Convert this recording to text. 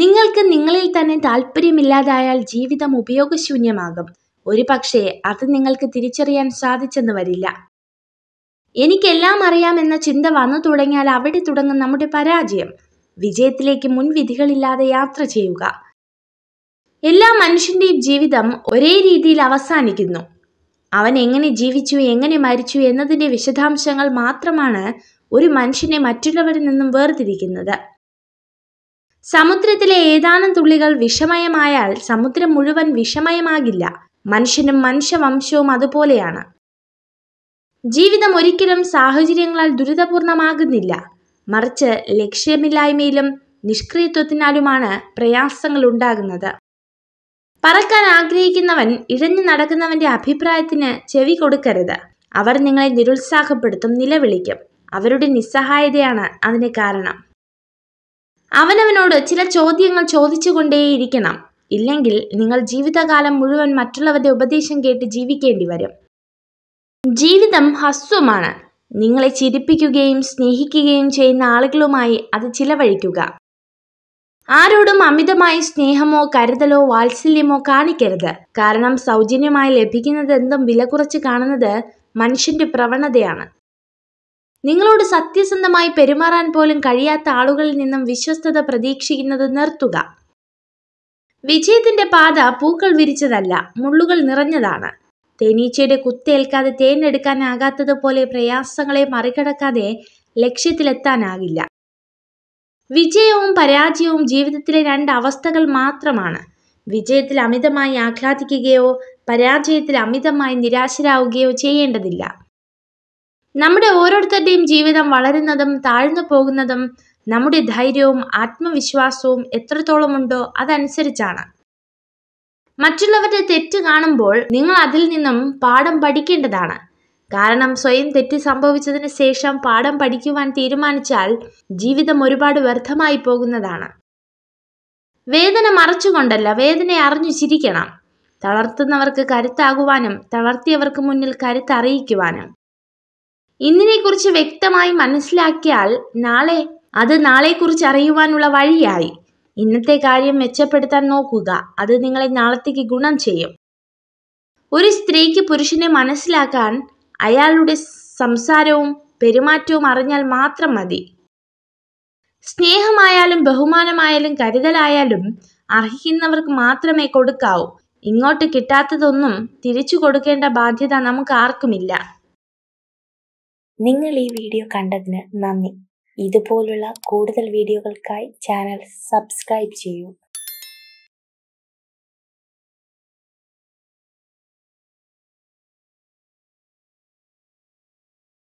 നിങ്ങൾക്ക് നിങ്ങളിൽ തന്നെ താല്പര്യമില്ലാതായാൽ ജീവിതം ഉപയോഗശൂന്യമാകും പക്ഷേ അത് നിങ്ങൾക്ക് തിരിച്ചറിയാൻ സാധിച്ചെന്ന് വരില്ല എനിക്കെല്ലാം അറിയാമെന്ന ചിന്ത വന്നു തുടങ്ങിയാൽ അവിടെ തുടങ്ങും നമ്മുടെ പരാജയം വിജയത്തിലേക്ക് മുൻവിധികളില്ലാതെ യാത്ര ചെയ്യുക എല്ലാ മനുഷ്യന്റെയും ജീവിതം ഒരേ രീതിയിൽ അവസാനിക്കുന്നു അവൻ എങ്ങനെ ജീവിച്ചു എങ്ങനെ മരിച്ചു എന്നതിൻ്റെ വിശദാംശങ്ങൾ മാത്രമാണ് ഒരു മനുഷ്യനെ മറ്റുള്ളവരിൽ നിന്നും വേർതിരിക്കുന്നത് സമുദ്രത്തിലെ ഏതാനും തുള്ളികൾ വിഷമയമായാൽ സമുദ്രം മുഴുവൻ വിഷമയമാകില്ല മനുഷ്യനും മനുഷ്യവംശവും അതുപോലെയാണ് ജീവിതം ഒരിക്കലും സാഹചര്യങ്ങളാൽ ദുരിതപൂർണമാകുന്നില്ല മറിച്ച് ലക്ഷ്യമില്ലായ്മയിലും നിഷ്ക്രിയത്വത്തിനാലുമാണ് പ്രയാസങ്ങൾ ഉണ്ടാകുന്നത് പറക്കാൻ ആഗ്രഹിക്കുന്നവൻ ഇഴഞ്ഞു നടക്കുന്നവന്റെ അഭിപ്രായത്തിന് ചെവി കൊടുക്കരുത് അവർ നിങ്ങളെ നിരുത്സാഹപ്പെടുത്തും നിലവിളിക്കും അവരുടെ നിസ്സഹായതയാണ് അതിന് കാരണം അവനവനോട് ചില ചോദ്യങ്ങൾ ചോദിച്ചുകൊണ്ടേയിരിക്കണം ഇല്ലെങ്കിൽ നിങ്ങൾ ജീവിതകാലം മുഴുവൻ മറ്റുള്ളവരുടെ ഉപദേശം കേട്ട് ജീവിക്കേണ്ടി വരും ജീവിതം ഹസ്വമാണ് നിങ്ങളെ ചിരിപ്പിക്കുകയും സ്നേഹിക്കുകയും ചെയ്യുന്ന ആളുകളുമായി അത് ചിലവഴിക്കുക ആരോടും അമിതമായി സ്നേഹമോ കരുതലോ വാത്സല്യമോ കാണിക്കരുത് കാരണം സൗജന്യമായി ലഭിക്കുന്നതെന്തും വില കുറച്ച് കാണുന്നത് മനുഷ്യന്റെ പ്രവണതയാണ് നിങ്ങളോട് സത്യസന്ധമായി പെരുമാറാൻ പോലും കഴിയാത്ത ആളുകളിൽ നിന്നും വിശ്വസ്തത പ്രതീക്ഷിക്കുന്നത് നിർത്തുക വിജയത്തിന്റെ പാത പൂക്കൾ വിരിച്ചതല്ല മുള്ളുകൾ നിറഞ്ഞതാണ് തേനീച്ചയുടെ കുത്തേൽക്കാതെ തേനെടുക്കാനാകാത്തതുപോലെ പ്രയാസങ്ങളെ മറികടക്കാതെ ലക്ഷ്യത്തിലെത്താനാകില്ല വിജയവും പരാജയവും ജീവിതത്തിലെ രണ്ട് അവസ്ഥകൾ മാത്രമാണ് വിജയത്തിൽ അമിതമായി ആഹ്ലാദിക്കുകയോ പരാജയത്തിൽ അമിതമായി നിരാശരാകുകയോ ചെയ്യേണ്ടതില്ല നമ്മുടെ ഓരോരുത്തരുടെയും ജീവിതം വളരുന്നതും താഴ്ന്നു പോകുന്നതും നമ്മുടെ ധൈര്യവും ആത്മവിശ്വാസവും എത്രത്തോളമുണ്ടോ അതനുസരിച്ചാണ് മറ്റുള്ളവരുടെ തെറ്റ് കാണുമ്പോൾ നിങ്ങൾ അതിൽ നിന്നും പാഠം പഠിക്കേണ്ടതാണ് കാരണം സ്വയം തെറ്റ് സംഭവിച്ചതിന് ശേഷം പാഠം പഠിക്കുവാൻ തീരുമാനിച്ചാൽ ജീവിതം ഒരുപാട് വ്യർത്ഥമായി പോകുന്നതാണ് വേദന മറച്ചുകൊണ്ടല്ല വേദന അറിഞ്ഞു ചിരിക്കണം തളർത്തുന്നവർക്ക് കരുത്താകുവാനും തളർത്തിയവർക്ക് മുന്നിൽ കരുത്തറിയിക്കുവാനും ഇന്നിനെക്കുറിച്ച് വ്യക്തമായി മനസ്സിലാക്കിയാൽ നാളെ അത് നാളെക്കുറിച്ച് അറിയുവാനുള്ള വഴിയായി ഇന്നത്തെ കാര്യം മെച്ചപ്പെടുത്താൻ നോക്കുക അത് നിങ്ങളെ നാളത്തേക്ക് ഗുണം ചെയ്യും ഒരു സ്ത്രീക്ക് പുരുഷനെ മനസ്സിലാക്കാൻ അയാളുടെ സംസാരവും പെരുമാറ്റവും അറിഞ്ഞാൽ മാത്രം മതി സ്നേഹമായാലും ബഹുമാനമായാലും കരുതലായാലും അർഹിക്കുന്നവർക്ക് മാത്രമേ കൊടുക്കാവൂ ഇങ്ങോട്ട് കിട്ടാത്തതൊന്നും തിരിച്ചു കൊടുക്കേണ്ട ബാധ്യത നമുക്ക് ആർക്കുമില്ല നിങ്ങൾ ഈ വീഡിയോ കണ്ടതിന് നന്ദി ഇതുപോലുള്ള കൂടുതൽ വീഡിയോകൾക്കായി ചാനൽ സബ്സ്ക്രൈബ് ചെയ്യൂ